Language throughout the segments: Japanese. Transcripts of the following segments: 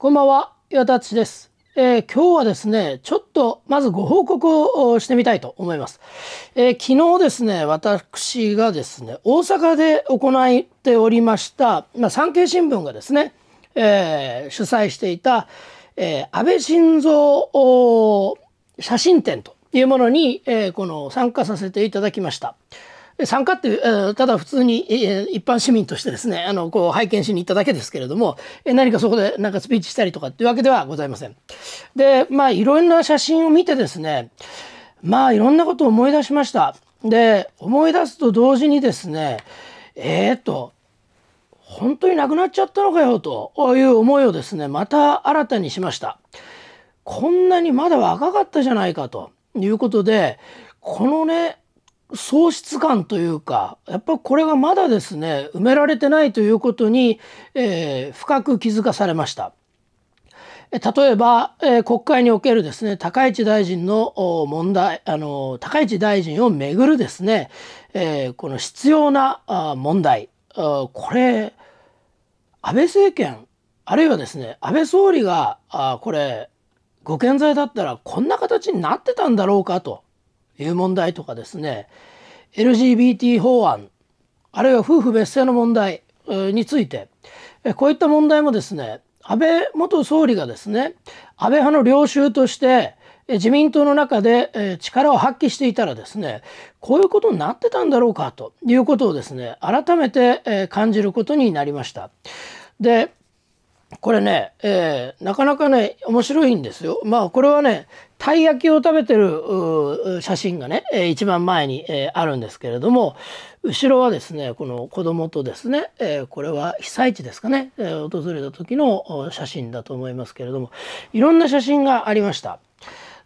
こんばんは、岩田です。えー、今日はですね、ちょっとまずご報告をしてみたいと思います。えー、昨日ですね、私がですね、大阪で行っておりました、まあ、産経新聞がですね、えー、主催していた、え安倍晋三写真展というものに、えこの参加させていただきました。参加っていう、ただ普通に一般市民としてですね、あの、こう拝見しに行っただけですけれども、何かそこでなんかスピーチしたりとかっていうわけではございません。で、まあいろんな写真を見てですね、まあいろんなことを思い出しました。で、思い出すと同時にですね、えー、っと、本当になくなっちゃったのかよという思いをですね、また新たにしました。こんなにまだ若かったじゃないかということで、このね、喪失感というかやっぱこれがまだですね埋められてないということに、えー、深く気づかされました。例えば、えー、国会におけるですね高市大臣の問題あの高市大臣をめぐるですね、えー、この必要な問題これ安倍政権あるいはですね安倍総理があこれご健在だったらこんな形になってたんだろうかという問題とかですね LGBT 法案あるいは夫婦別姓の問題についてこういった問題もですね安倍元総理がですね安倍派の領袖として自民党の中で力を発揮していたらですねこういうことになってたんだろうかということをですね改めて感じることになりました。でこれね、えー、なかなかね面白いんですよ。まあこれはねたい焼きを食べてる写真がね、えー、一番前に、えー、あるんですけれども後ろはですねこの子供とですね、えー、これは被災地ですかね、え訪れた時の写真だと思いますけれどもいろんな写真がありました。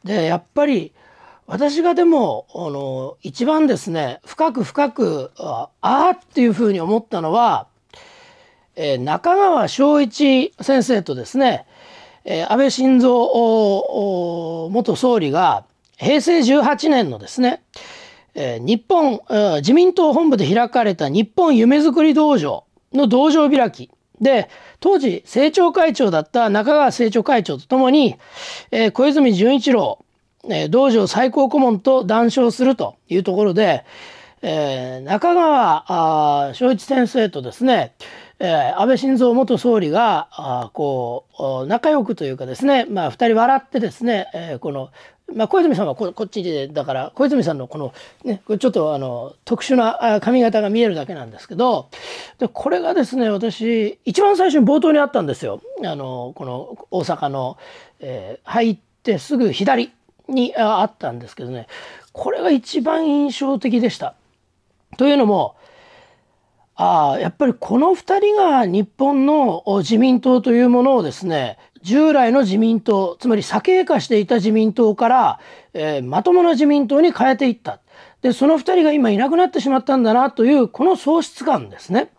でやっぱり私がでもあの一番ですね深く深くああっていうふうに思ったのはえー、中川翔一先生とですね、えー、安倍晋三元総理が平成18年のですね、えー、日本、自民党本部で開かれた日本夢づくり道場の道場開きで当時政調会長だった中川政調会長とともに、えー、小泉純一郎、えー、道場最高顧問と談笑するというところで、えー、中川翔一先生とですねえー、安倍晋三元総理があこう仲良くというかですね、まあ、2人笑ってですね、えー、この、まあ、小泉さんはここっちでだから小泉さんのこの、ね、これちょっとあの特殊な髪型が見えるだけなんですけどでこれがですね私一番最初に冒頭にあったんですよあのこの大阪の、えー、入ってすぐ左にあったんですけどねこれが一番印象的でした。というのもああ、やっぱりこの2人が日本の自民党というものをですね、従来の自民党、つまり左傾化していた自民党から、えー、まともな自民党に変えていった。で、その2人が今いなくなってしまったんだなという、この喪失感ですね。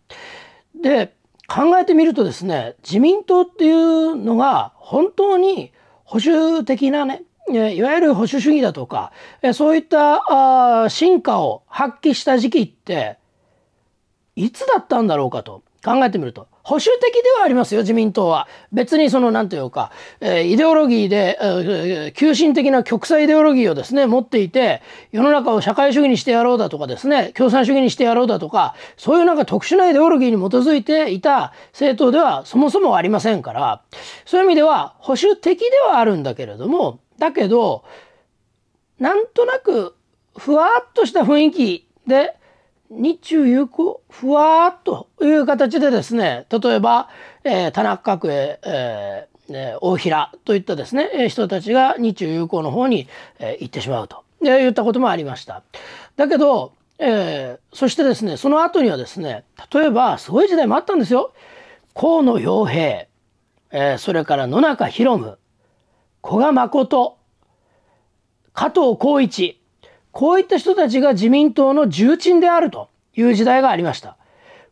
で、考えてみるとですね、自民党っていうのが本当に保守的なね、いわゆる保守主義だとか、そういった進化を発揮した時期って、いつだったんだろうかと考えてみると保守的ではありますよ自民党は別にその何ていうか、えー、イデオロギーで、えー、急進的な極左イデオロギーをですね持っていて世の中を社会主義にしてやろうだとかですね共産主義にしてやろうだとかそういうなんか特殊なイデオロギーに基づいていた政党ではそもそもありませんからそういう意味では保守的ではあるんだけれどもだけどなんとなくふわっとした雰囲気で日中友好ふわっという形でですね例えば、えー、田中角栄、えーえ大平といったですね人たちが日中友好の方に、えー、行ってしまうと言ったこともありました。だけど、えー、そしてですねその後にはですね例えばすごい時代もあったんですよ。河野洋平、えー、それから野中博夢古賀誠加藤光一こういった人たちが自民党の重鎮であるという時代がありました。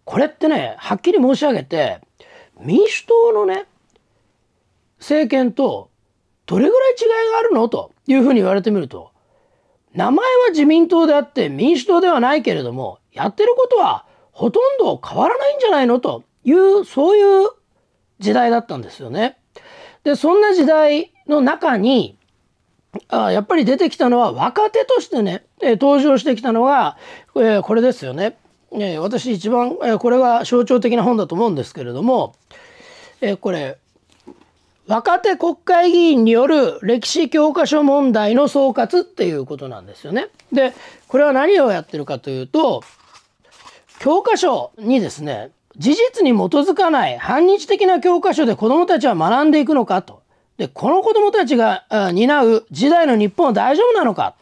これってね、はっきり申し上げて、民主党のね、政権とどれぐらい違いがあるのというふうに言われてみると、名前は自民党であって民主党ではないけれども、やってることはほとんど変わらないんじゃないのという、そういう時代だったんですよね。で、そんな時代の中に、あやっぱり出てきたのは若手としてね、登場してきたのが、えこれですよね。え私一番、えこれが象徴的な本だと思うんですけれども、えこれ若手国会議員による歴史教科書問題の総括っていうことなんですよね。でこれは何をやってるかというと教科書にですね事実に基づかない反日的な教科書で子どもたちは学んでいくのかとで、この子供たちが担う時代の日本は大丈夫なのか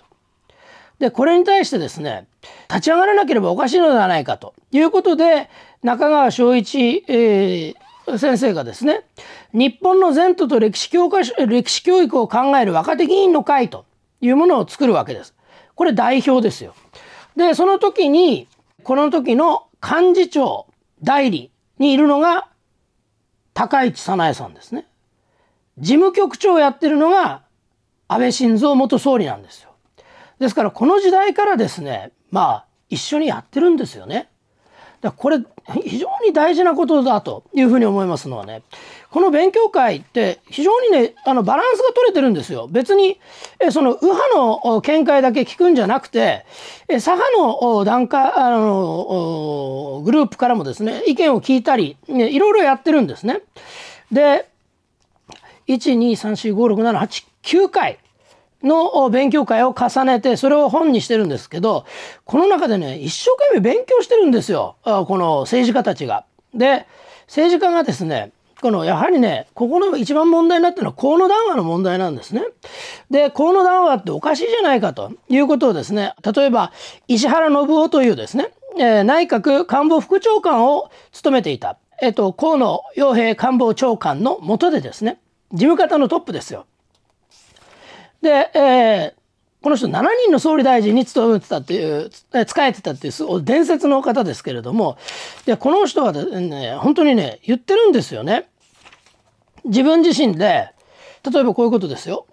で、これに対してですね、立ち上がらなければおかしいのではないかということで、中川昭一、えー、先生がですね、日本の前途と歴史教科書、歴史教育を考える若手議員の会というものを作るわけです。これ代表ですよ。で、その時に、この時の幹事長代理にいるのが高市早苗さんですね。事務局長をやってるのが安倍晋三元総理なんですよ。ですからこの時代からですねまあ一緒にやってるんですよね。だこれ非常に大事なことだというふうに思いますのはねこの勉強会って非常にねあのバランスが取れてるんですよ別にえその右派の見解だけ聞くんじゃなくてえ左派の段階あのグループからもですね意見を聞いたり、ね、いろいろやってるんですね。で123456789回の勉強会を重ねて、それを本にしてるんですけど、この中でね、一生懸命勉強してるんですよ。この政治家たちが。で、政治家がですね、このやはりね、ここの一番問題になっるのは河野談話の問題なんですね。で、河野談話っておかしいじゃないかということをですね、例えば石原信夫というですね、えー、内閣官房副長官を務めていた、えっと、河野洋平官房長官の下でですね、事務方のトップですよ。で、えー、この人7人の総理大臣に勤めてたっていう使えてたっていう伝説の方ですけれどもでこの人は、ね、本当にね言ってるんですよね。自分自身で例えばこういうことですよ。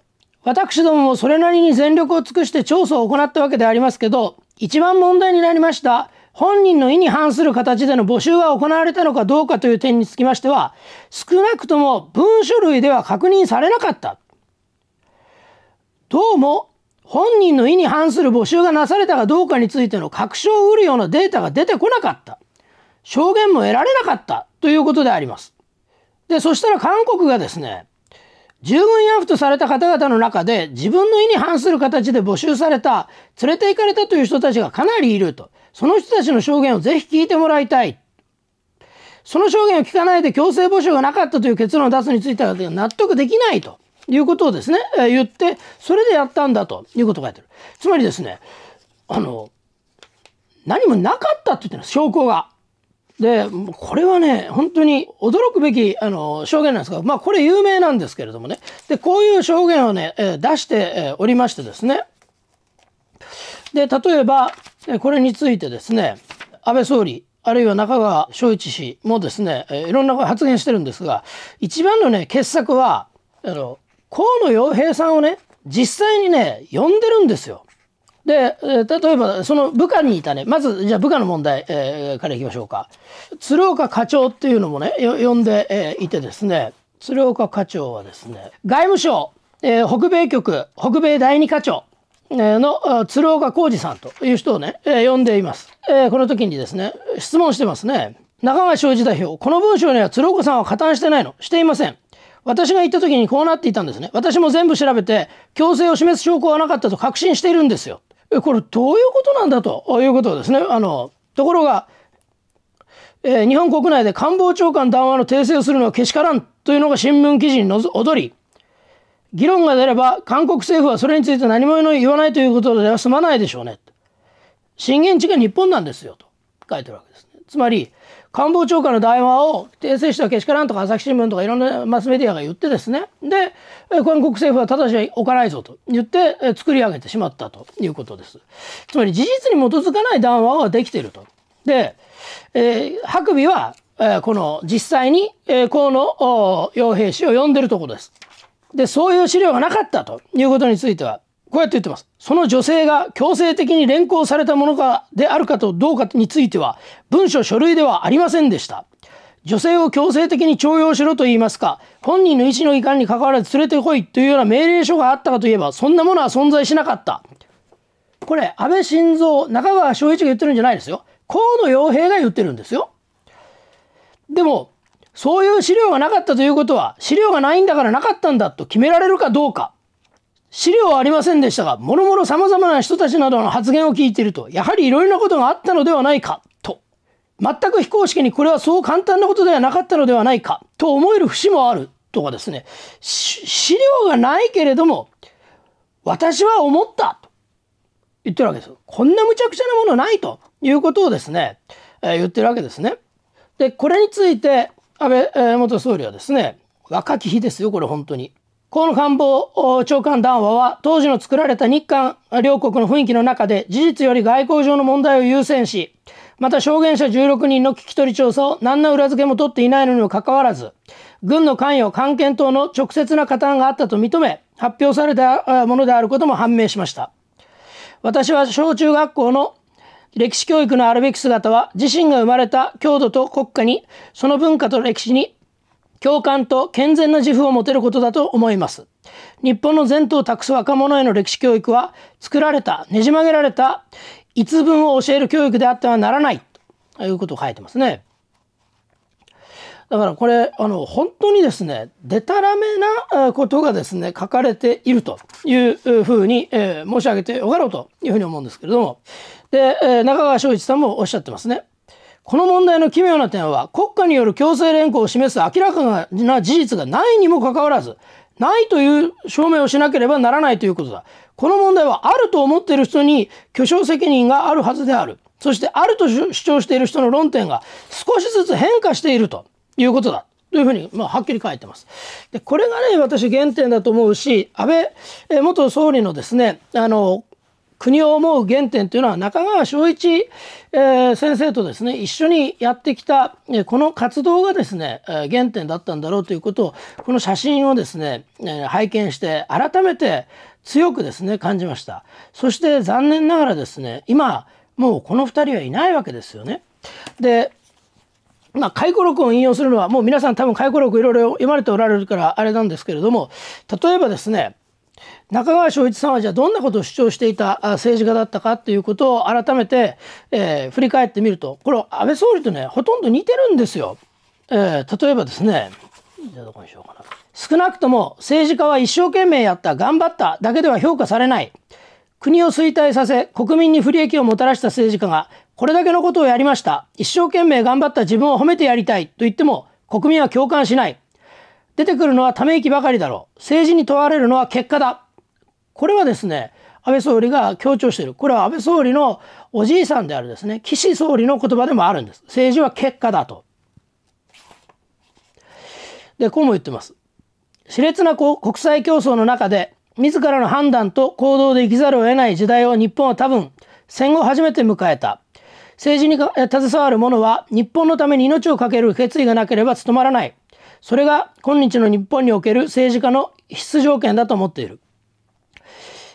私どももそれなりに全力を尽くして調査を行ったわけでありますけど一番問題になりました本人の意に反する形での募集が行われたのかどうかという点につきましては、少なくとも文書類では確認されなかった。どうも、本人の意に反する募集がなされたかどうかについての確証を得るようなデータが出てこなかった。証言も得られなかったということであります。で、そしたら韓国がですね、従軍慰安婦とされた方々の中で自分の意に反する形で募集された、連れて行かれたという人たちがかなりいると。その人たちの証言をぜひ聞いてもらいたい。その証言を聞かないで強制募集がなかったという結論を出すについては納得できないということをですね、言って、それでやったんだということを書いてる。つまりですね、あの、何もなかったって言ってるんです、証拠が。で、これはね、本当に驚くべき、あの、証言なんですが、まあ、これ有名なんですけれどもね。で、こういう証言をね、出しておりましてですね。で、例えば、これについてですね安倍総理あるいは中川昭一氏もですねいろんな発言してるんですが一番のね傑作はあの河野洋平さんをね実際にね呼んでるんですよ。で例えばその部下にいたねまずじゃあ部下の問題、えー、からいきましょうか鶴岡課長っていうのもね呼んで、えー、いてですね鶴岡課長はですね外務省、えー、北米局北米第二課長の鶴岡浩二さんという人をね、え呼んでいます、えこの時にですね質問してますね中川昭治代表この文章には鶴岡さんは加担してないのしていません私が言った時にこうなっていたんですね私も全部調べて強制を示す証拠はなかったと確信しているんですよこれどういうことなんだということですねあのところが、えー、日本国内で官房長官談話の訂正をするのはけしからんというのが新聞記事にの踊り議論が出れば韓国政府はそれについて何も言わないということでは済まないでしょうね震源地が日本なんですよと書いてるわけです、ね、つまり官房長官の談話を訂正したけしからんとか朝日新聞とかいろんなマスメディアが言ってですねで韓国政府はただし置かないぞと言って作り上げてしまったということですつまり事実に基づかない談話はできているとで、えー、白クは、えー、この実際に、えー、河野傭兵氏を呼んでるところですで、そういう資料がなかったということについては、こうやって言ってます。その女性が強制的に連行されたものかであるかとどうかについては、文書書類ではありませんでした。女性を強制的に徴用しろと言いますか、本人の意思の遺憾に関わらず連れてこいというような命令書があったかといえば、そんなものは存在しなかった。これ、安倍晋三、中川昭一が言ってるんじゃないですよ。河野洋平が言ってるんですよ。でも、そういう資料がなかったということは、資料がないんだからなかったんだと決められるかどうか。資料はありませんでしたが、もろもろ様々な人たちなどの発言を聞いていると、やはりいろいろなことがあったのではないか、と。全く非公式にこれはそう簡単なことではなかったのではないか、と思える節もある、とかですね。資料がないけれども、私は思った、と言ってるわけです。こんな無茶苦茶なものないということをですね、えー、言ってるわけですね。で、これについて、安倍元総理はですね若き日ですよこれ本当に河野官房長官談話は当時の作られた日韓両国の雰囲気の中で事実より外交上の問題を優先しまた証言者16人の聞き取り調査を何の裏付けも取っていないのにもかかわらず軍の関与関係等の直接な加担があったと認め発表されたものであることも判明しました私は小中学校の歴史教育のあるべき姿は自身が生まれた郷土と国家にその文化と歴史に共感と健全な自負を持てることだと思います日本の前途を託す若者への歴史教育は作られたねじ曲げられた逸文を教える教育であってはならないということを書いてますねだからこれあの本当にですねでたらめなことがですね書かれているというふうに、えー、申し上げておかろうというふうに思うんですけれどもで、えー、中川翔一さんもおっしゃってますね。この問題の奇妙な点は国家による強制連行を示す明らかな事実がないにもかかわらずないという証明をしなければならないということだ。この問題はあると思っている人に巨匠責任があるはずである。そしてあると主張している人の論点が少しずつ変化していると。いうことだ。というふうに、まあ、はっきり書いてます。で、これがね、私原点だと思うし、安倍元総理のですね、あの、国を思う原点というのは中川昭一、えー、先生とですね一緒にやってきた、えこの活動がですね、え原点だったんだろうということをこの写真をですね、え拝見して改めて強くですね感じましたそして残念ながらですね今もうこの2人はいないわけですよねでまあ、回顧録を引用するのはもう皆さん多分回顧録いろいろ読まれておられるからあれなんですけれども例えばですね中川昭一さんはじゃあどんなことを主張していた政治家だったかということを改めて、えー、振り返ってみるとこれ安倍総理とねほとんど似てるんですよ。えー、例えばですねじゃあどこにしようかな少なくとも政治家は一生懸命やった頑張っただけでは評価されない国を衰退させ国民に不利益をもたらした政治家がこれだけのことをやりました。一生懸命頑張った自分を褒めてやりたいと言っても国民は共感しない。出てくるのはため息ばかりだろう。政治に問われるのは結果だ。これはですね、安倍総理が強調している。これは安倍総理のおじいさんであるですね、岸総理の言葉でもあるんです。政治は結果だと。で、こうも言ってます。熾烈な国際競争の中で、自らの判断と行動で生きざるを得ない時代を日本は多分、戦後初めて迎えた。政治に携わる者は日本のために命を懸ける決意がなければ務まらない。それが今日の日本における政治家の必須条件だと思っている。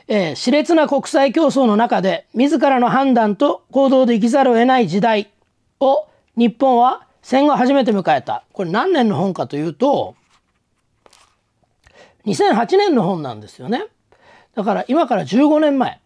えー、熾烈な国際競争の中で自らの判断と行動で生きざるを得ない時代を日本は戦後初めて迎えた。これ何年の本かというと、2008年の本なんですよね。だから今から15年前。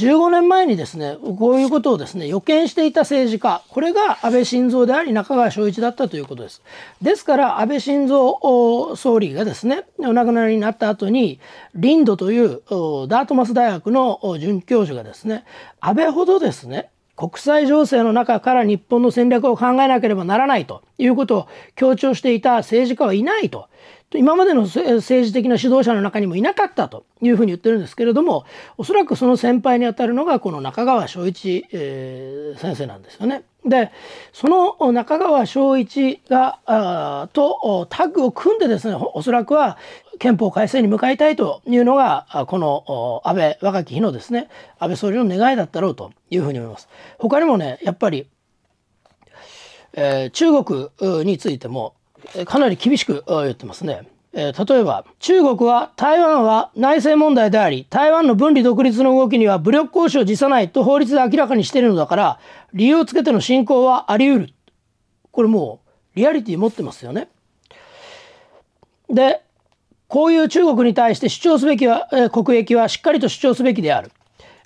15年前にですねこういうことをですね予見していた政治家これが安倍晋三であり中川昭一だったということですですから安倍晋三総理がですねお亡くなりになった後にリンドというダートマス大学の准教授がですね安倍ほどですね国際情勢の中から日本の戦略を考えなければならないということを強調していた政治家はいないと。今までの政治的な指導者の中にもいなかったというふうに言ってるんですけれども、おそらくその先輩にあたるのがこの中川昭一、えー、先生なんですよね。で、その中川昭一が、あとタッグを組んでですね、おそらくは憲法改正に向かいたいというのがこの安倍若き日のですね安倍総理の願いだったろうというふうに思います。他にもねやっぱり、えー、中国についてもかなり厳しく言ってますね。えー、例えば中国は台湾は内政問題であり台湾の分離独立の動きには武力行使を辞さないと法律で明らかにしているのだから理由をつけての侵攻はあり得るこれもうリアリティ持ってますよね。でこういう中国に対して主張すべきは、え国益はしっかりと主張すべきである。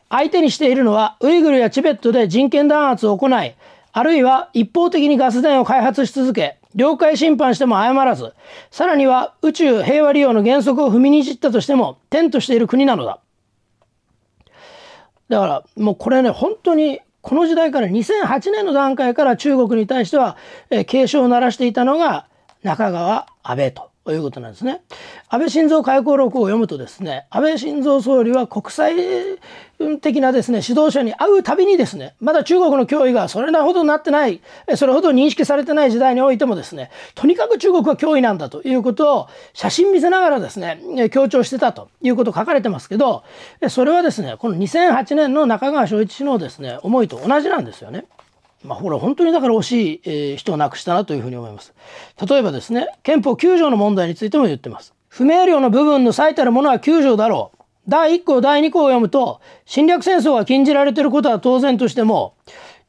相手にしているのはウイグルやチベットで人権弾圧を行い、あるいは一方的にガス田を開発し続け、領海侵犯しても謝らず、さらには宇宙平和利用の原則を踏みにじったとしても、天としている国なのだ。だからもうこれね、本当にこの時代から2008年の段階から中国に対しては、え警鐘を鳴らしていたのが中川安倍とということなんですね。安倍晋三解顧録を読むとですね安倍晋三総理は国際的なですね指導者に会うたびにですねまだ中国の脅威がそれほどなってないそれほど認識されてない時代においてもですねとにかく中国は脅威なんだということを写真見せながらですね強調してたということ書かれてますけどそれはですねこの2008年の中川昭一氏のですね思いと同じなんですよね。まあ、ほら本当にだから惜しい、人を亡くしたなというふうに思います。例えばですね憲法9条の問題についても言ってます。不明瞭の部分の最たるものは9条だろう。第1項第2項を読むと侵略戦争が禁じられていることは当然としても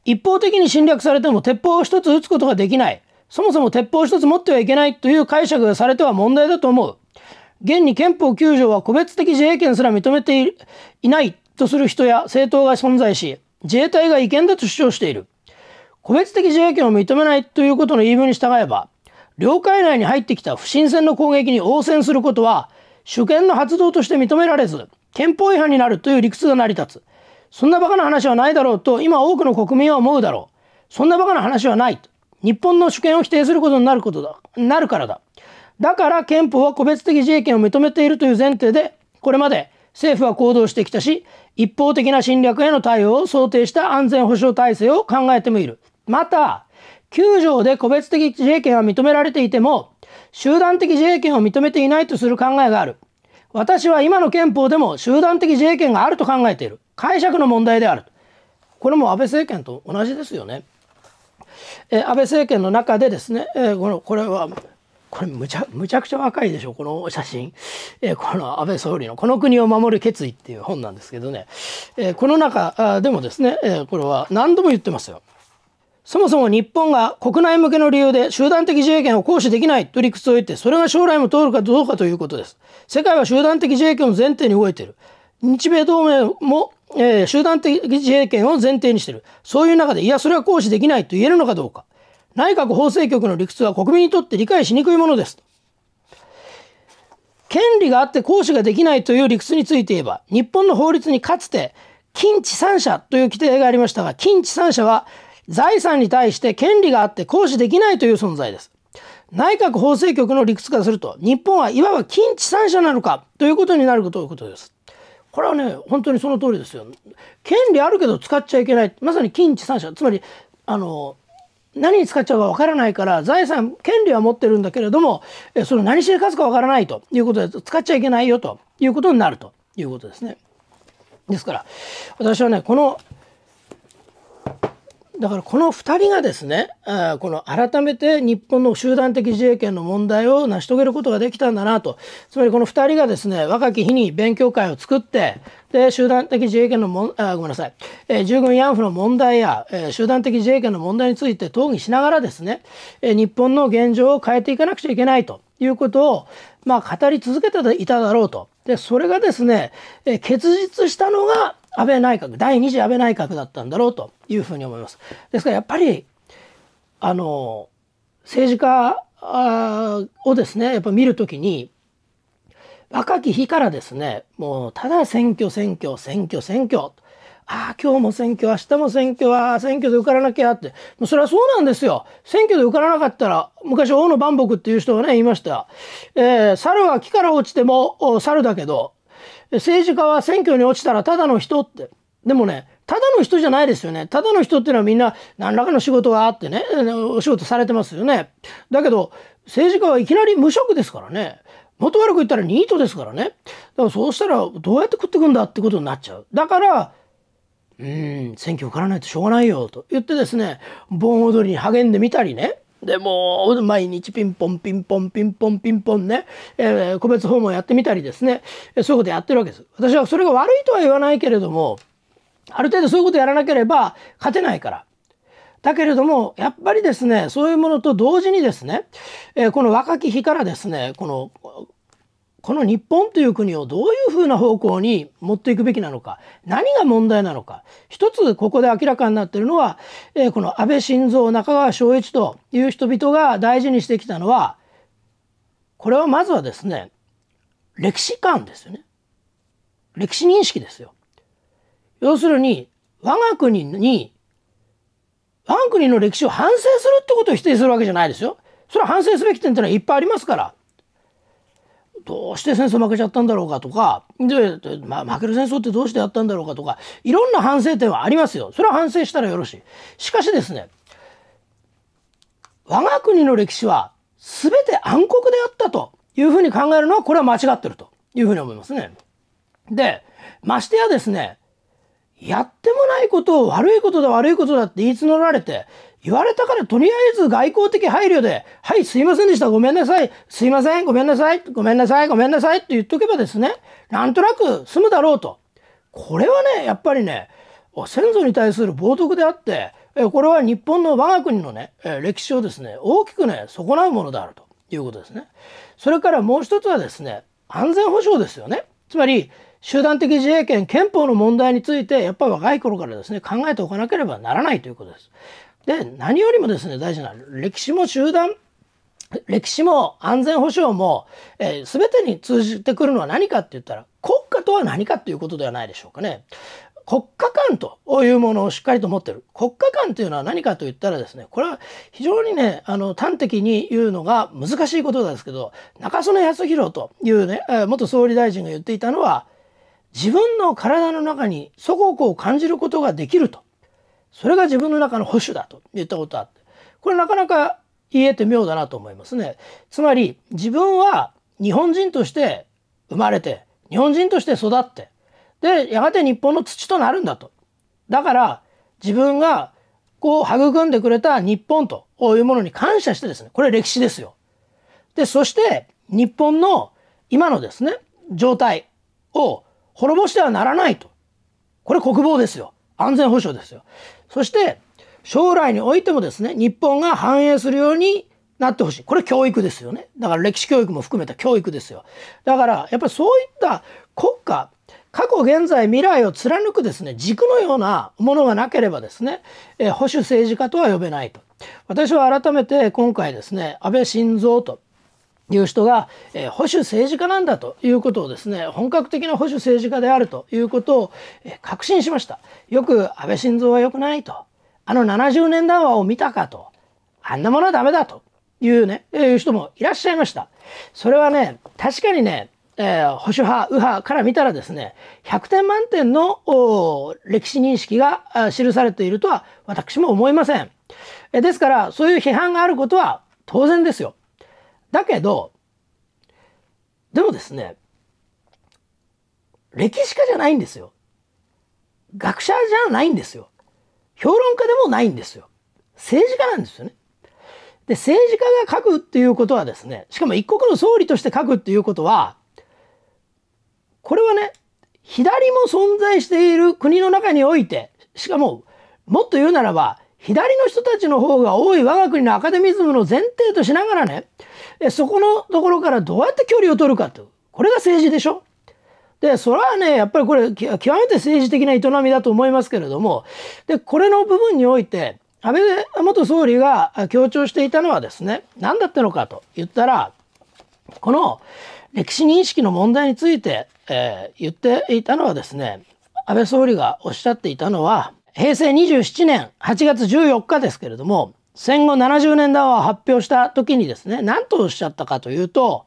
一方的に侵略されても鉄砲を一つ撃つことができない。そもそも鉄砲を一つ持ってはいけないという解釈がされては問題だと思う。現に憲法9条は個別的自衛権すら認めていないとする人や政党が存在し、自衛隊が違憲だと主張している。個別的自衛権を認めないということの言い分に従えば、領海内に入ってきた不審船の攻撃に応戦することは、主権の発動として認められず、憲法違反になるという理屈が成り立つ。そんなバカな話はないだろうと今多くの国民は思うだろう。そんなバカな話はないと。日本の主権を否定することになることだ、なるからだ。だから憲法は個別的自衛権を認めているという前提で、これまで政府は行動してきたし、一方的な侵略への対応を想定した安全保障体制を考えてもいる。また、9条で個別的自衛権は認められていても、集団的自衛権を認めていないとする考えがある。私は今の憲法でも集団的自衛権があると考えている。解釈の問題である。これも安倍政権と同じですよね。え安倍政権の中でですね、えー、このこれはこれむちゃむちゃくちゃ若いでしょこの写真、えー、この安倍総理の「この国を守る決意」っていう本なんですけどね、えー、この中でもですね、えこれは何度も言ってますよ。そもそも日本が国内向けの理由で集団的自衛権を行使できないと理屈を言って、それが将来も通るかどうかということです。世界は集団的自衛権を前提に動いている。日米同盟も、えー、集団的自衛権を前提にしている。そういう中で、いや、それは行使できないと言えるのかどうか。内閣法制局の理屈は国民にとって理解しにくいものです。権利があって行使ができないという理屈について言えば、日本の法律にかつて、禁地三者という規定がありましたが、禁地三者は財産に対して権利があって行使できないという存在です。内閣法制局の理屈からすると、日本はいわば近地三者なのかということになるということです。これはね、本当にその通りですよ。権利あるけど使っちゃいけない。まさに近地三者。つまり、あの、何に使っちゃうかわからないから財産権利は持ってるんだけれどもその何しで勝つかわからないということで使っちゃいけないよということになるということですね。ですから私はねこのだからこの2人がですねこの改めて日本の集団的自衛権の問題を成し遂げることができたんだなとつまりこの2人がですね若き日に勉強会を作ってで集団的自衛権のもあごめんなさい、えー、従軍慰安婦の問題や、えー、集団的自衛権の問題について討議しながらですね、えー、日本の現状を変えていかなくちゃいけないということを、まあ、語り続けていただろうとでそれがですね、えー、結実したのが安倍内閣、第二次安倍内閣だったんだろうというふうに思います。ですからやっぱり、あの、政治家をですね、やっぱ見るときに、若き日からですね、もうただ選挙、選挙、選挙、選挙、ああ、今日も選挙、明日も選挙は、選挙で受からなきゃって。もうそれはそうなんですよ。選挙で受からなかったら、昔、大野万博っていう人がね、言いました。えー、猿は木から落ちても、猿だけど、政治家は選挙に落ちたらただの人って。でもね、ただの人じゃないですよね。ただの人っていうのはみんな何らかの仕事があってね、お仕事されてますよね。だけど、政治家はいきなり無職ですからね。もっと悪く言ったらニートですからね。だからそうしたらどうやって食ってくんだってことになっちゃう。だから、うん、選挙受からないとしょうがないよと言ってですね、盆踊りに励んでみたりね、でも毎日ピンポンピンポンピンポンピンポンね、えー、個別訪問やってみたりですね、えそういうことやってるわけです。私はそれが悪いとは言わないけれども、ある程度そういうことやらなければ勝てないから。だけれども、やっぱりですね、そういうものと同時にですね、えー、この若き日からですね、このこの日本という国をどういうふうな方向に持っていくべきなのか何が問題なのか一つここで明らかになっているのは、えー、この安倍晋三中川昭一という人々が大事にしてきたのはこれはまずはですね歴史観ですよね歴史認識ですよ。要するに我が国に我が国の歴史を反省するってことを否定するわけじゃないですよ。それは反省すべき点ってのはいっぱいありますから。どうして戦争負けちゃったんだろうかとかで、まあ、負ける戦争ってどうしてやったんだろうかとかいろんな反省点はありますよそれは反省したらよろしいしかしですね我が国の歴史は全て暗黒であったというふうに考えるのはこれは間違ってるというふうに思いますね。でましてやですねやってもないことを悪いことだ悪いことだって言い募られて言われたからとりあえず外交的配慮で、はい、すいませんでした、ごめんなさい、すいません、ごめんなさい、ごめんなさい、ごめんなさいって言っとけばですね、なんとなく済むだろうと。これはね、やっぱりね、先祖に対する冒涜であって、これは日本の我が国のね、歴史をですね、大きくね、損なうものであるということですね。それからもう一つはですね、安全保障ですよね。つまり、集団的自衛権、憲法の問題について、やっぱり若い頃からですね、考えておかなければならないということです。で、何よりもですね、大事な歴史も集団、歴史も安全保障も、えー、全てに通じてくるのは何かって言ったら、国家とは何かということではないでしょうかね。国家観というものをしっかりと持ってる。国家観というのは何かと言ったらですね、これは非常にね、あの、端的に言うのが難しいことですけど、中曽根康弘というね、元総理大臣が言っていたのは、自分の体の中に祖国を感じることができるとそれが自分の中の保守だと言ったことあってこれなかなか言えて妙だなと思いますね。つまり自分は日本人として生まれて日本人として育ってでやがて日本の土となるんだと。だから自分がこう育んでくれた日本というものに感謝してですねこれ歴史ですよ。でそして日本の今のですね状態を滅ぼしてはならないとこれ国防ですよ安全保障ですよそして将来においてもですね日本が繁栄するようになってほしいこれ教育ですよねだから歴史教育も含めた教育ですよだからやっぱりそういった国家過去現在未来を貫くですね軸のようなものがなければですね、え保守政治家とは呼べないと私は改めて今回ですね安倍晋三という人が、えー、保守政治家なんだということをですね本格的な保守政治家であるということを、えー、確信しましたよく安倍晋三は良くないとあの70年談話を見たかとあんなものはダメだというね、えー、人もいらっしゃいましたそれはね確かにね、えー、保守派右派から見たらですね100点満点の歴史認識が記されているとは私も思いません、えー、ですからそういう批判があることは当然ですよだけど、でもですね、歴史家じゃないんですよ。学者じゃないんですよ。評論家でもないんですよ。政治家なんですよね。で、政治家が書くっていうことはですね、しかも一国の総理として書くっていうことは、これはね、左も存在している国の中において、しかも、もっと言うならば、左の人たちの方が多い我が国のアカデミズムの前提としながらね、で、そこのところからどうやって距離を取るかと。これが政治でしょで、それはね、やっぱりこれ、極めて政治的な営みだと思いますけれども、で、これの部分において、安倍元総理が強調していたのはですね、何だったのかと言ったら、この歴史認識の問題について、えー、言っていたのはですね、安倍総理がおっしゃっていたのは、平成27年8月14日ですけれども、戦後70年代を発表した時にですね何とおっしゃったかというと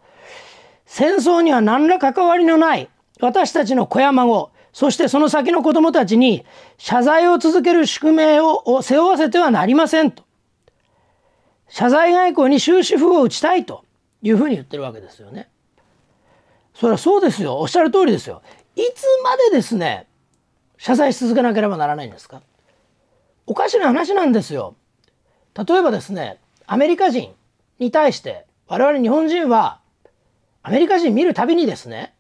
戦争には何ら関わりのない私たちの子や孫そしてその先の子供たちに謝罪を続ける宿命を背負わせてはなりませんと謝罪外交に終止符を打ちたいというふうに言ってるわけですよね。それはそうですよおっしゃる通りですよ。いつまでですね謝罪し続けなければならないんですかおかしな話なんですよ。例えばですねアメリカ人に対して我々日本人はアメリカ人見るたびにですね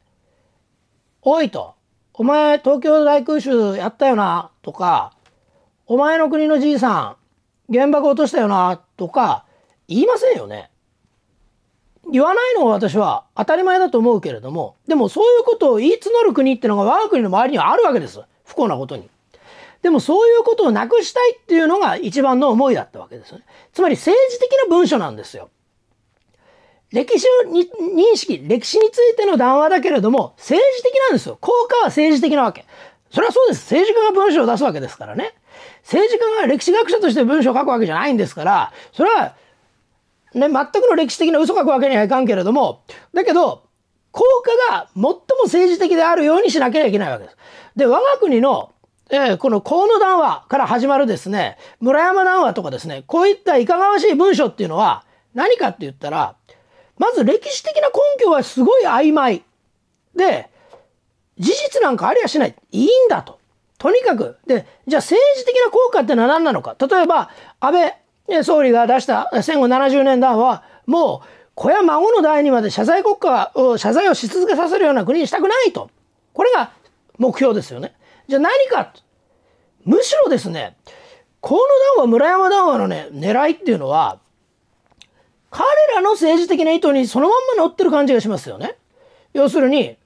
「おい」と「お前東京大空襲やったよな」とか「お前の国のじいさん原爆落としたよな」とか言いませんよね。言わないのは私は当たり前だと思うけれどもでもそういうことを言い募る国ってのが我が国の周りにはあるわけです不幸なことに。でもそういうことをなくしたいっていうのが一番の思いだったわけですね。つまり政治的な文書なんですよ。歴史を認識、歴史についての談話だけれども、政治的なんですよ。効果は政治的なわけ。それはそうです。政治家が文書を出すわけですからね。政治家が歴史学者として文書を書くわけじゃないんですから、それは、ね、全くの歴史的な嘘を書くわけにはいかんけれども、だけど、効果が最も政治的であるようにしなければいけないわけです。で、我が国のえー、この河野談話から始まるですね、村山談話とかですね、こういったいかがわしい文書っていうのは何かって言ったら、まず歴史的な根拠はすごい曖昧。で、事実なんかありゃしない。いいんだと。とにかく。で、じゃあ政治的な効果ってのは何なのか。例えば、安倍総理が出した戦後70年談は、もう、子や孫の代にまで謝罪国家を、謝罪をし続けさせるような国にしたくないと。これが目標ですよね。じゃあ何かむしろですね、河野談話、村山談話のね、狙いっていうのは、彼らの政治的な意図にそのまんま乗ってる感じがしますよね。要するに、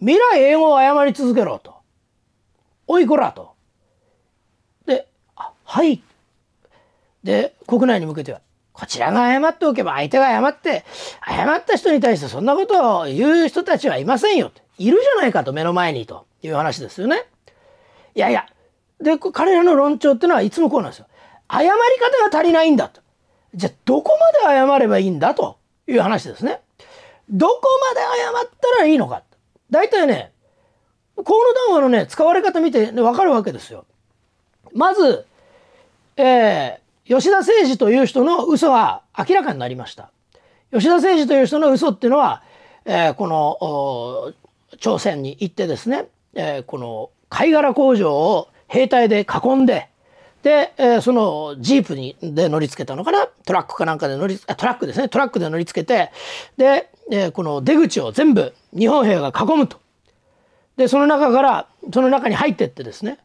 未来英語を誤り続けろと。おいこらと。で、はい。で、国内に向けては、こちらが謝っておけば相手が謝って、謝った人に対してそんなことを言う人たちはいませんよ。いるじゃないかと、目の前にという話ですよね。いやいや。で、彼らの論調っていうのはいつもこうなんですよ。謝り方が足りないんだと。じゃあ、どこまで謝ればいいんだという話ですね。どこまで謝ったらいいのか。大体ね、河野談話のね、使われ方見て、ね、かるわけですよ。まず、えー、吉田誠二という人の嘘は明らかになりました。吉田誠二という人の嘘っていうのは、えー、この朝鮮に行ってですね、えー、この貝殻工場を兵隊で囲んで、で、えー、そのジープにで乗り付けたのかなトラックかなんかで乗りあトラックですねトラックで乗り付けてで、えー、この出口を全部日本兵が囲むとでその中からその中に入ってってですね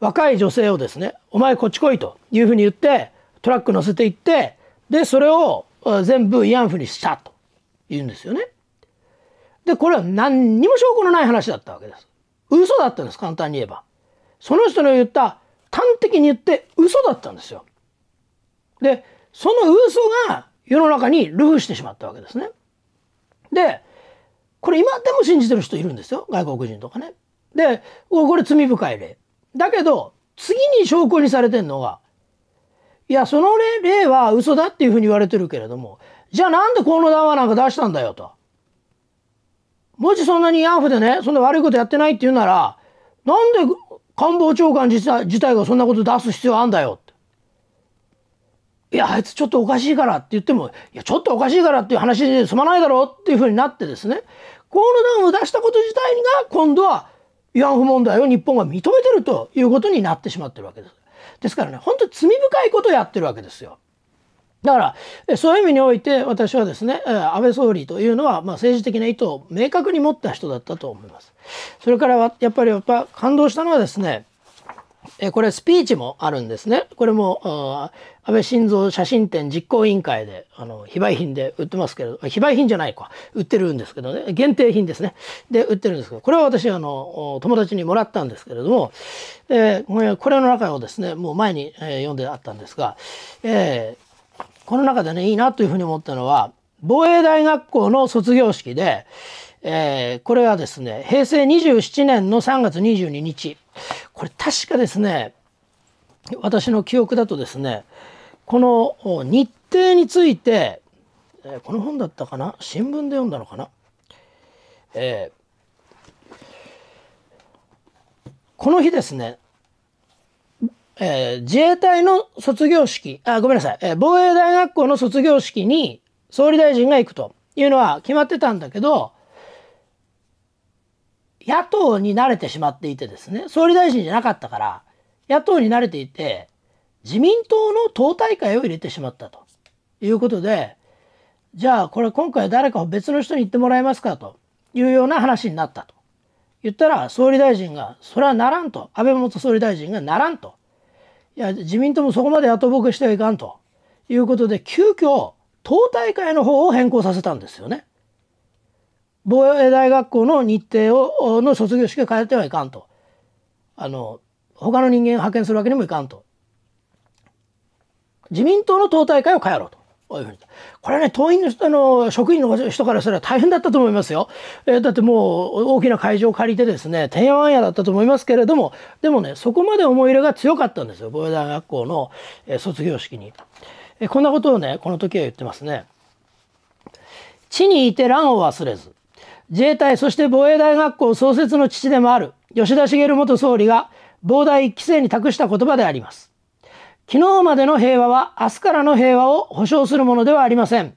若い女性をですね「お前こっち来い」というふうに言ってトラック乗せていってでそれを全部慰安婦にしたと言うんですよね。でこれは何にも証拠のない話だったわけです。嘘だったんです、簡単に言えば。その人の言った、端的に言って嘘だったんですよ。で、その嘘が世の中にルフしてしまったわけですね。で、これ今でも信じてる人いるんですよ。外国人とかね。で、これ罪深い例。だけど、次に証拠にされてんのが、いや、その例は嘘だっていうふうに言われてるけれども、じゃあなんでこの談話なんか出したんだよと。もしそんなにヤンフでね、そんな悪いことやってないって言うなら、なんで官房長官自体がそんなこと出す必要あんだよって。いや、あいつちょっとおかしいからって言っても、いや、ちょっとおかしいからっていう話で済まないだろうっていうふうになってですね、ールダウンを出したこと自体が今度は慰安婦問題を日本が認めてるということになってしまってるわけです。ですからね、本当に罪深いことをやってるわけですよ。だから、そういう意味において、私はですね、安倍総理というのは、まあ、政治的な意図を明確に持った人だったと思います。それからは、やっぱりやっぱ感動したのはですね、これスピーチもあるんですね。これも、安倍晋三写真展実行委員会で、あの、非売品で売ってますけど、非売品じゃないか。売ってるんですけどね。限定品ですね。で、売ってるんですけど、これは私、あの、友達にもらったんですけれども、えこれの中をですね、もう前に、え読んであったんですが、えーこの中でねいいなというふうに思ったのは防衛大学校の卒業式で、えー、これはですね平成27年の3月22日これ確かですね私の記憶だとですねこの日程について、えこの本だったかな新聞で読んだのかな、えー、この日ですねえー、自衛隊の卒業式、あ、ごめんなさい、えー、防衛大学校の卒業式に総理大臣が行くというのは決まってたんだけど、野党に慣れてしまっていてですね、総理大臣じゃなかったから、野党に慣れていて、自民党の党大会を入れてしまったということで、じゃあこれ今回誰か別の人に言ってもらえますかというような話になったと。言ったら総理大臣が、それはならんと、安倍元総理大臣がならんといや、自民党もそこまで後ぼけしてはいかんということで、急遽、党大会の方を変更させたんですよね。防衛大学校の日程をの卒業式を変えてはいかんと。あの、他の人間を派遣するわけにもいかんと。自民党の党大会を変えろと。いこれはね、党員の人の職員の人からすれば大変だったと思いますよ。えー、だってもう大きな会場を借りてですね、わん屋だったと思いますけれども、でもね、そこまで思い入れが強かったんですよ、防衛大学校の、えー、卒業式に、えー。こんなことをね、この時は言ってますね。地にいて乱を忘れず、自衛隊そして防衛大学校創設の父でもある吉田茂元総理が、膨大規制に託した言葉であります。昨日までの平和は明日からの平和を保障するものではありません。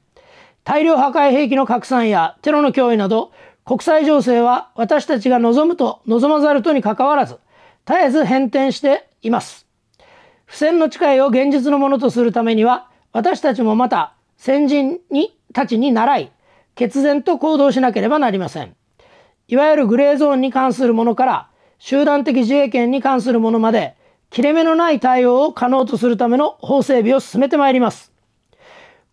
大量破壊兵器の拡散やテロの脅威など、国際情勢は私たちが望むと望まざるとにかかわらず、絶えず変転しています。不戦の誓いを現実のものとするためには、私たちもまた先人にたちに習い、決然と行動しなければなりません。いわゆるグレーゾーンに関するものから、集団的自衛権に関するものまで、切れ目のない対応を可能とするための法整備を進めてまいります。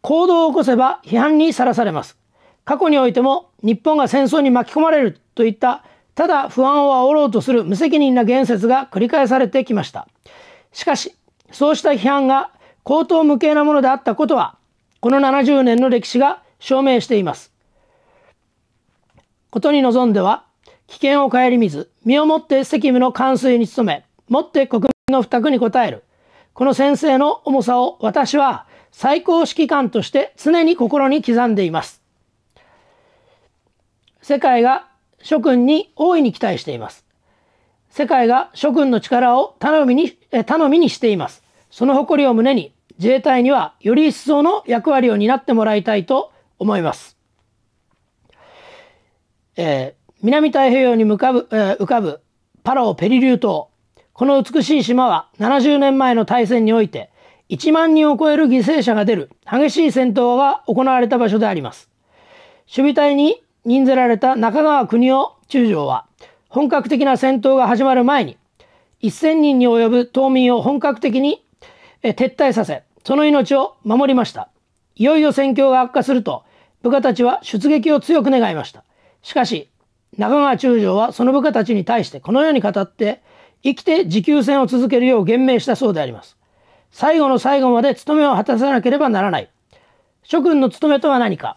行動を起こせば批判にさらされます。過去においても日本が戦争に巻き込まれるといったただ不安を煽ろうとする無責任な言説が繰り返されてきました。しかし、そうした批判が口頭無形なものであったことは、この70年の歴史が証明しています。ことに臨んでは、危険を顧みず、身をもって責務の完遂に努め、もって国民の負託に応える。この先生の重さを私は最高指揮官として常に心に刻んでいます。世界が諸君に大いに期待しています。世界が諸君の力を頼みに、頼みにしています。その誇りを胸に、自衛隊にはより一層の役割を担ってもらいたいと思います。えー、南太平洋に向かう、えー、浮かぶパラオペリリュー島、この美しい島は70年前の大戦において1万人を超える犠牲者が出る激しい戦闘が行われた場所であります。守備隊に任せられた中川国夫中将は本格的な戦闘が始まる前に1000人に及ぶ島民を本格的に撤退させその命を守りました。いよいよ戦況が悪化すると部下たちは出撃を強く願いました。しかし中川中将はその部下たちに対してこのように語って生きて持久戦を続けるよう言明したそうであります。最後の最後まで務めを果たさなければならない。諸君の務めとは何か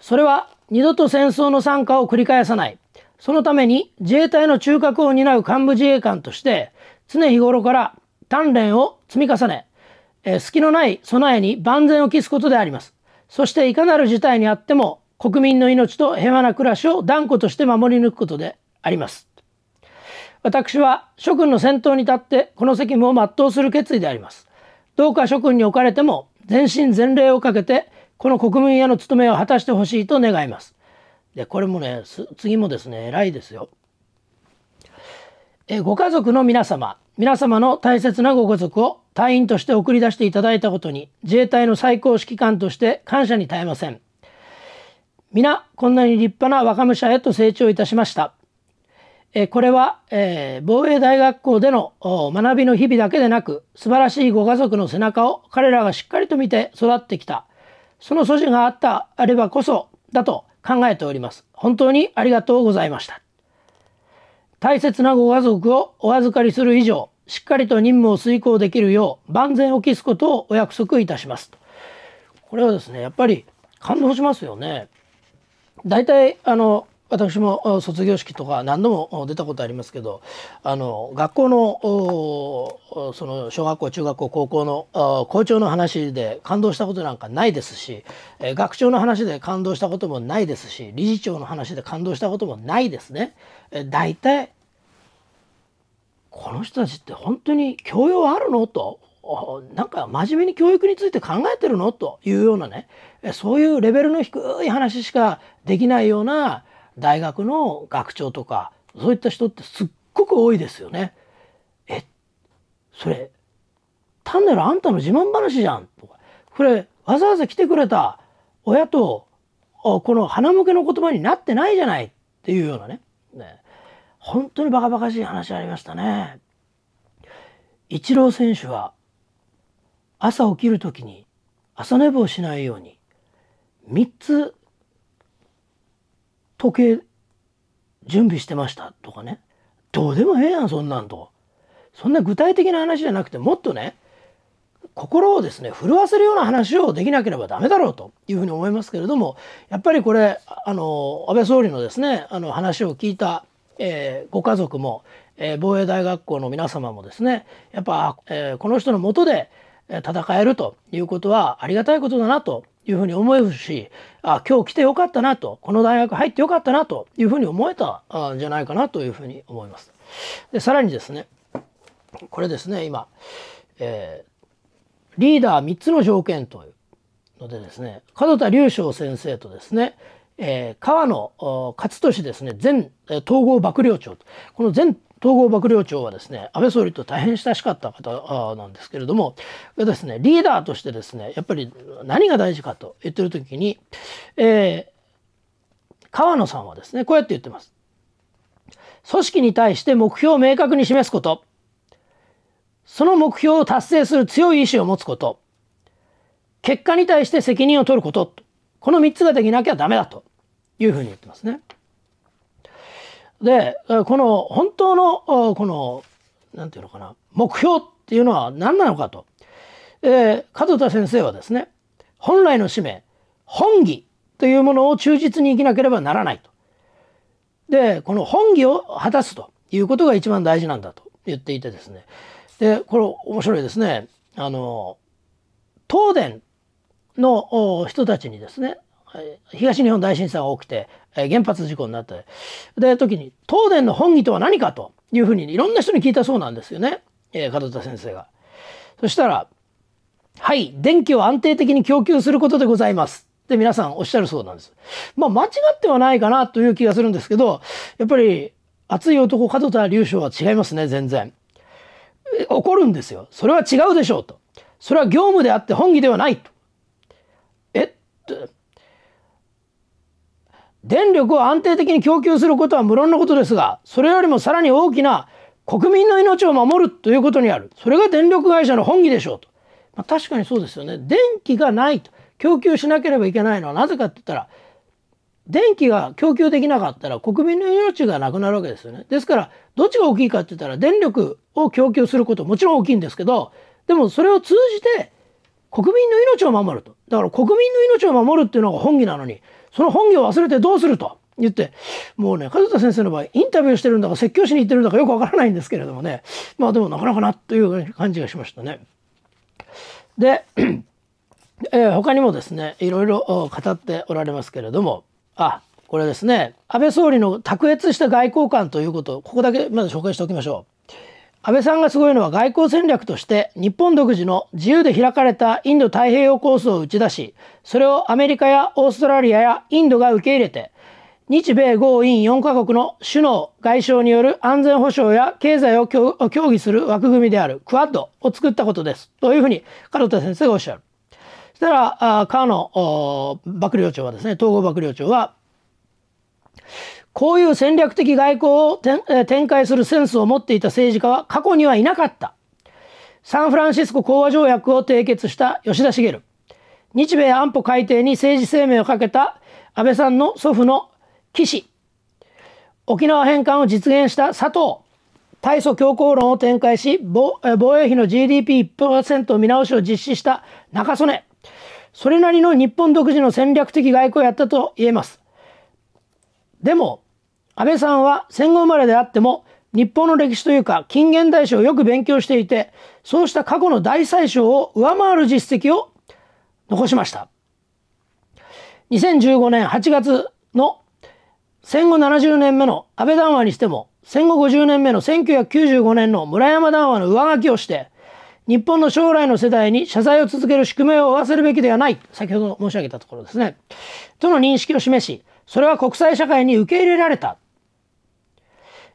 それは二度と戦争の参加を繰り返さない。そのために自衛隊の中核を担う幹部自衛官として常日頃から鍛錬を積み重ね、え隙のない備えに万全を期すことであります。そしていかなる事態にあっても国民の命と平和な暮らしを断固として守り抜くことであります。私は諸君の先頭に立ってこの責務を全うする決意でありますどうか諸君におかれても全身全霊をかけてこの国民への務めを果たしてほしいと願いますでこれもね次もですね偉いですよえご家族の皆様皆様の大切なご家族を隊員として送り出していただいたことに自衛隊の最高指揮官として感謝に絶えません皆こんなに立派な若武者へと成長いたしましたえこれは、え防衛大学校での学びの日々だけでなく素晴らしいご家族の背中を彼らがしっかりと見て育ってきたその素地があったあればこそだと考えております本当にありがとうございました大切なご家族をお預かりする以上しっかりと任務を遂行できるよう万全を期すことをお約束いたしますこれはですねやっぱり感動しますよねだいたいあの私も卒業式とか何度も出たことありますけどあの学校のその小学校中学校高校の校長の話で感動したことなんかないですし学長の話で感動したこともないですし理事長の話で感動したこともないですね。大体この人たちって本当に教養あるのとなんか真面目に教育について考えてるのというようなねそういうレベルの低い話しかできないような大学の学長とかそういった人ってすっごく多いですよね。えそれ単なるあんたの自慢話じゃんとかこれわざわざ来てくれた親とこの鼻向けの言葉になってないじゃないっていうようなねね本当にバカバカしい話ありましたね。イチロー選手は朝起きる時に朝寝坊しないように3つ時計準備してましたとかねどうでもええやんそんなんとそんな具体的な話じゃなくてもっとね心をですね震わせるような話をできなければダメだろうというふうに思いますけれどもやっぱりこれあの安倍総理のですねあの話を聞いた、えー、ご家族も、えー、防衛大学校の皆様もですねやっぱ、えー、この人のもとで戦えるということはありがたいことだなというふうに思えるし、あ今日来てよかったなと、この大学入ってよかったなというふうに思えたんじゃないかなというふうに思います。で、さらにですね、これですね、今、えー、リーダー3つの条件というのでですね、門田隆翔先生とですね、えー、川野勝利ですね前統合幕僚長と、この前統合幕僚長はですね安倍総理と大変親しかった方なんですけれどもですねリーダーとしてですねやっぱり何が大事かと言ってる時に、えー、川野さんはですねこうやって言ってます。組織に対して目標を明確に示すことその目標を達成する強い意志を持つこと結果に対して責任を取ることこの3つができなきゃダメだというふうに言ってますね。で、この本当の、この、なんていうのかな、目標っていうのは何なのかと。えー、門田先生はですね、本来の使命、本義というものを忠実に生きなければならないと。で、この本義を果たすということが一番大事なんだと言っていてですね。で、これ面白いですね。あの、東電の人たちにですね、東日本大震災が起きて、え原発事故になったで時に東電の本義とは何かというふうにいろんな人に聞いたそうなんですよね、え門田先生が。そしたら「はい電気を安定的に供給することでございます」って皆さんおっしゃるそうなんです。まあ間違ってはないかなという気がするんですけどやっぱり熱い男門田隆翔は違いますね全然。怒るんですよ。それは違うでしょうと。それは業務であって本義ではないと。えっと電力を安定的に供給することは無論のことですが、それよりもさらに大きな国民の命を守るということにある。それが電力会社の本義でしょうと。まあ、確かにそうですよね。電気がないと。供給しなければいけないのはなぜかって言ったら、電気が供給できなかったら国民の命がなくなるわけですよね。ですから、どっちが大きいかって言ったら電力を供給することもちろん大きいんですけど、でもそれを通じて国民の命を守ると。だから国民の命を守るっていうのが本義なのに、その本義を忘れてどうすると言って、もうね、和田先生の場合、インタビューしてるんだか説教しに行ってるんだかよくわからないんですけれどもね、まあでもなかなかなという感じがしましたね。で、えー、他にもですね、いろいろ語っておられますけれども、あ、これですね、安倍総理の卓越した外交官ということ、ここだけまず紹介しておきましょう。安倍さんがすごいのは外交戦略として日本独自の自由で開かれたインド太平洋構想を打ち出しそれをアメリカやオーストラリアやインドが受け入れて日米豪印4カ国の首脳外相による安全保障や経済を協議する枠組みであるクワッドを作ったことですというふうに門田先生がおっしゃる。そしたら河野幕僚長はですね統合幕僚長はこういう戦略的外交を展開するセンスを持っていた政治家は過去にはいなかった。サンフランシスコ講和条約を締結した吉田茂。日米安保改定に政治生命をかけた安倍さんの祖父の岸。沖縄返還を実現した佐藤。大祖強硬論を展開し、防衛費の GDP1% 見直しを実施した中曽根。それなりの日本独自の戦略的外交をやったと言えます。でも、安倍さんは戦後生まれであっても日本の歴史というか近現代史をよく勉強していてそうした過去の大宰相を上回る実績を残しました2015年8月の戦後70年目の安倍談話にしても戦後50年目の1995年の村山談話の上書きをして日本の将来の世代に謝罪を続ける宿命を負わせるべきではない先ほど申し上げたところですねとの認識を示しそれは国際社会に受け入れられた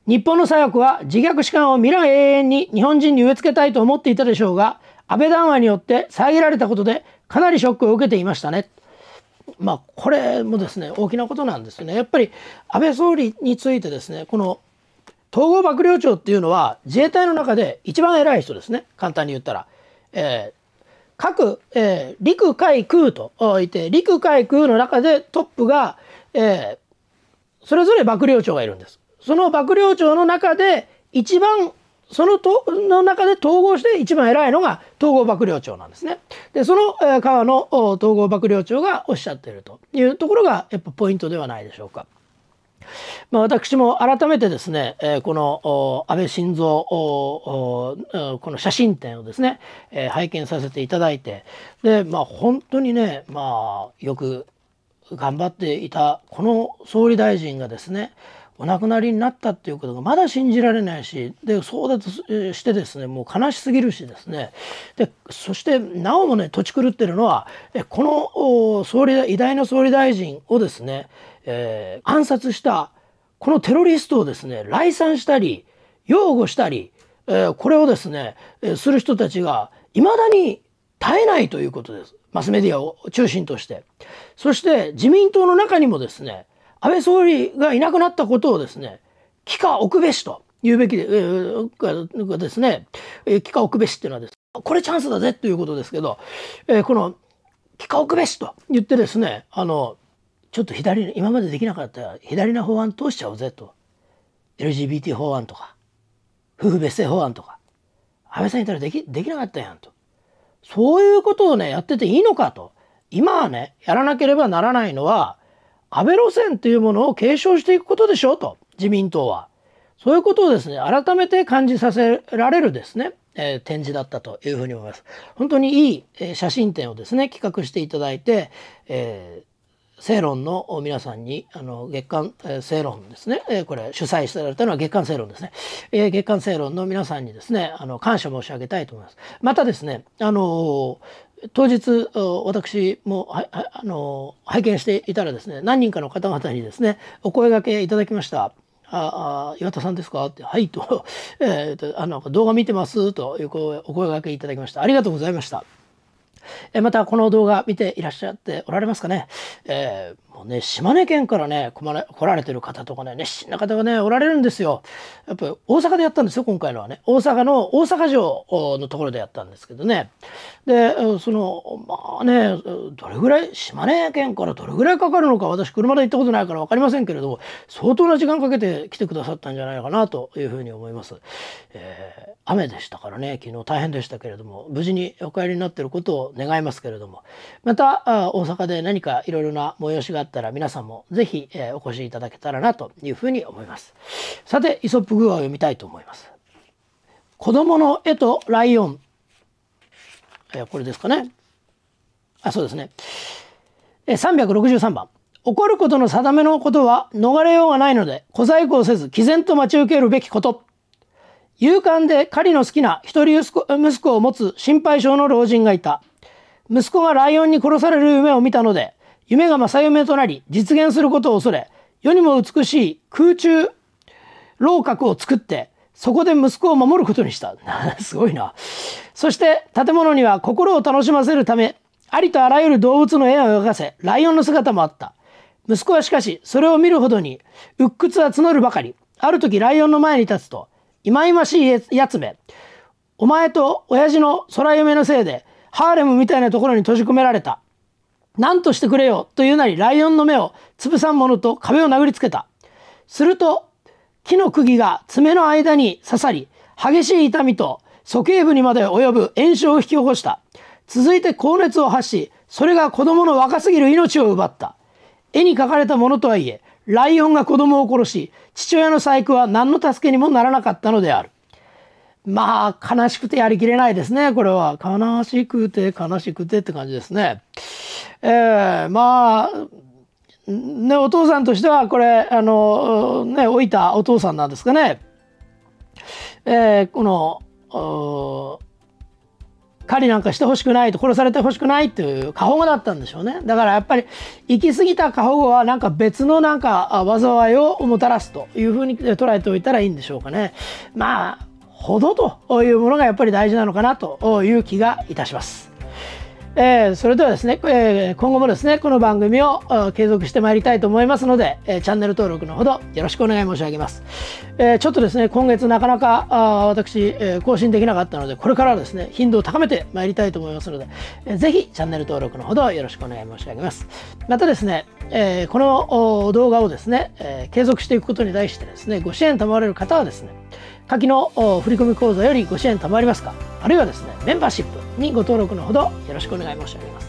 日本の左翼は自虐主観を未来永遠に日本人に植え付けたいと思っていたでしょうが安倍談話によって遮られたことでかなりショックを受けていましたね。まあ、これもですね大きなことなんですね。やっぱり安倍総理についてですねこの統合幕僚長っていうのは自衛隊の中で一番偉い人ですね簡単に言ったら。えー、各、えー、陸海空といて陸海空の中でトップが、えー、それぞれ幕僚長がいるんです。その幕僚長の中で一番そのとの中で統合して一番偉いのが統合幕僚長なんですね。でその、え川の統合幕僚長がおっしゃっているというところがやっぱポイントではないでしょうか。まあ、私も改めてですね、えこの安倍晋三この写真展をですね、え拝見させていただいてで、まあ、本当にね、まあ、よく頑張っていたこの総理大臣がですねお亡くなりになったっていうことがまだ信じられないしでそうだとしてですねもう悲しすぎるしですねでそしてなおもね土地狂ってるのはこの総理偉大な総理大臣をですね、えー、暗殺したこのテロリストをですね来賛したり擁護したり、えー、これをですね、えする人たちがいまだに絶えないということですマスメディアを中心としてそして自民党の中にもですね安倍総理がいなくなったことをですね帰化置くべしと言うべきで,、えー、ですね帰化置くべしっていうのはです、ね、これチャンスだぜということですけど、えー、この帰化置くべしと言ってですねあのちょっと左今までできなかった左な法案通しちゃおうぜと LGBT 法案とか夫婦別姓法案とか安倍さんいたらできできなかったやんとそういうことをねやってていいのかと今はねやらなければならないのは安倍路線というものを継承していくことでしょうと自民党はそういうことをですね改めて感じさせられるですね、えー、展示だったというふうに思います。本当にいい、え写真展をですね企画していただいて、えー、正論の皆さんにあの月刊、えー、正論ですね、えー、これ主催しられたのは月刊正論ですね、えー、月刊正論の皆さんにですねあの感謝申し上げたいと思います。またですねあのー当日私もはあの拝見していたらですね何人かの方々にですねお声がけいただきました。ああ岩田さんですか?」って「はい」と「えーと、あの動画見てます」というお声がけいただきましたありがとうございました。えまたこの動画見ていらっしゃっておられますかね、えーね、島根県からね、来られてる方とかね、熱心な方がね、おられるんですよ。やっぱ大阪でやったんですよ、今回のはね。大阪の、大阪城のところでやったんですけどね。で、その、まあね、どれぐらい、島根県からどれぐらいかかるのか、私車で行ったことないから分かりませんけれども、相当な時間かけて来てくださったんじゃないかなというふうに思います。えー、雨でしたからね、昨日大変でしたけれども、無事にお帰りになってることを願いますけれども、また、大阪で何かいろいろな催しがあって、ったら皆さんもぜひ、えお越しいただけたらなというふうに思います。さて、イソップ寓話を読みたいと思います。子供の絵とライオン。えこれですかね。あ、そうですね。え363番。起こることの定めのことは逃れようがないので、小細工をせず、毅然と待ち受けるべきこと。勇敢で狩りの好きな一人息子息子を持つ心配性の老人がいた。息子がライオンに殺される夢を見たので、夢が正夢となり実現することを恐れ世にも美しい空中楼閣を作ってそこで息子を守ることにした すごいなそして建物には心を楽しませるためありとあらゆる動物の絵を描かせライオンの姿もあった息子はしかしそれを見るほどに鬱屈は募るばかりある時ライオンの前に立つといまいましいやつめお前と親父の空夢のせいでハーレムみたいなところに閉じ込められた何としてくれよというなりライオンの目を潰さんものと壁を殴りつけた。すると、木の釘が爪の間に刺さり、激しい痛みと鼠径部にまで及ぶ炎症を引き起こした。続いて高熱を発し、それが子供の若すぎる命を奪った。絵に描かれたものとはいえ、ライオンが子供を殺し、父親の細工は何の助けにもならなかったのである。まあ、悲しくてやりきれないですね。これは。悲しくて、悲しくてって感じですね。えー、まあねお父さんとしてはこれあのね老いたお父さんなんですかね、えー、この狩りなんかしてほしくないと殺されてほしくないという過保護だったんでしょうねだからやっぱり行き過ぎた過保護はなんか別のなんか災いをもたらすというふうに捉えておいたらいいんでしょうかねまあほどというものがやっぱり大事なのかなという気がいたします。えー、それではですね、えー、今後もですねこの番組を継続してまいりたいと思いますので、えー、チャンネル登録のほどよろしくお願い申し上げます、えー、ちょっとですね今月なかなかあ私、えー、更新できなかったのでこれからですね頻度を高めてまいりたいと思いますので、えー、ぜひチャンネル登録のほどよろしくお願い申し上げますまたですね、えー、この動画をですね、えー、継続していくことに対してですねご支援賜れる方はですね下記の振込口座よりご支援賜りますかあるいはですねメンバーシップにご登録のほどよろしくお願い申し上げます